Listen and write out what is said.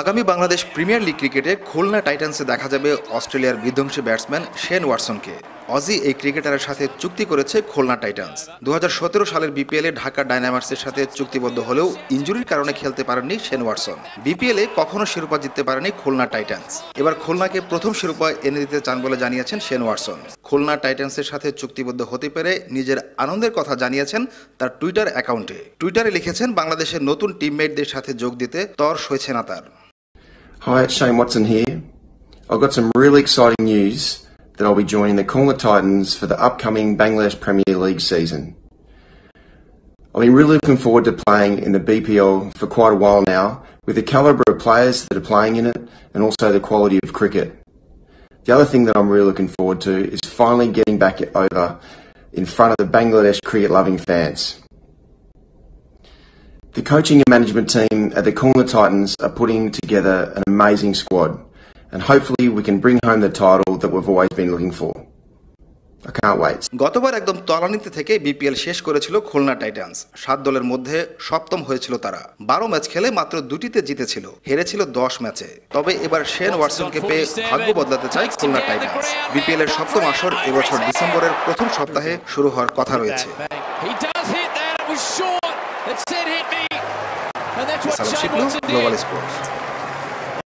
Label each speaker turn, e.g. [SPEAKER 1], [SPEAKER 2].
[SPEAKER 1] আগামী Bangladesh premier league ক্রিকেটে খুলনা টাইটান্সে দেখা যাবে অস্ট্রেলিয়ার বিধ্বংসী ব্যাটসম্যান শেন ওয়াটসনকে অজি এই ক্রিকেটারের সাথে চুক্তি করেছে খুলনা টাইটান্স দু সালের বিপিএলে ঢাকা ডায়নামার্সের সাথে চুক্তিবদ্ধ হলেও ইঞ্জুরির কারণে খেলতে পারেননি শেন ওয়াটসন এ কখনো শিরোপা জিততে পারেনি খুলনা টাইটান্স এবার খুলনাকে প্রথম শিরোপা এনে দিতে চান বলে জানিয়েছেন শেন ওয়াটসন খুলনা টাইটান্সের সাথে চুক্তিবদ্ধ হতে পেরে নিজের আনন্দের কথা জানিয়েছেন তার টুইটার অ্যাকাউন্টে টুইটারে লিখেছেন বাংলাদেশের নতুন টিমমেটদের সাথে যোগ দিতে তর্স হয়েছে না তার
[SPEAKER 2] Hi, it's Shane Watson here. I've got some really exciting news that I'll be joining the Kongla Titans for the upcoming Bangladesh Premier League season. I've been really looking forward to playing in the BPL for quite a while now, with the calibre of players that are playing in it and also the quality of cricket. The other thing that I'm really looking forward to is finally getting back over in front of the Bangladesh cricket loving fans. The coaching and management team at the Corner Titans are putting together an amazing squad, and hopefully we can bring home the title that we've always been looking for.
[SPEAKER 1] গতবার একদম তলানিতে থেকে BPL শেষ করেছিল Khulna Titans সাত দলের মধ্যে সপ্তম হয়েছিল তারা বারো ম্যাচ খেলে মাত্র দুটিতে জিতেছিল হেরেছিল দশ ম্যাচে তবে এবার শেন ওয়াটসনকে পেয়ে ভাগ্য বদলাতে চায় খুলনা টাইটান্স বিপিএল এর সপ্তম আসর এবছর ডিসেম্বরের প্রথম সপ্তাহে শুরু হওয়ার কথা রয়েছে গ্লোবাল স্পোর্টস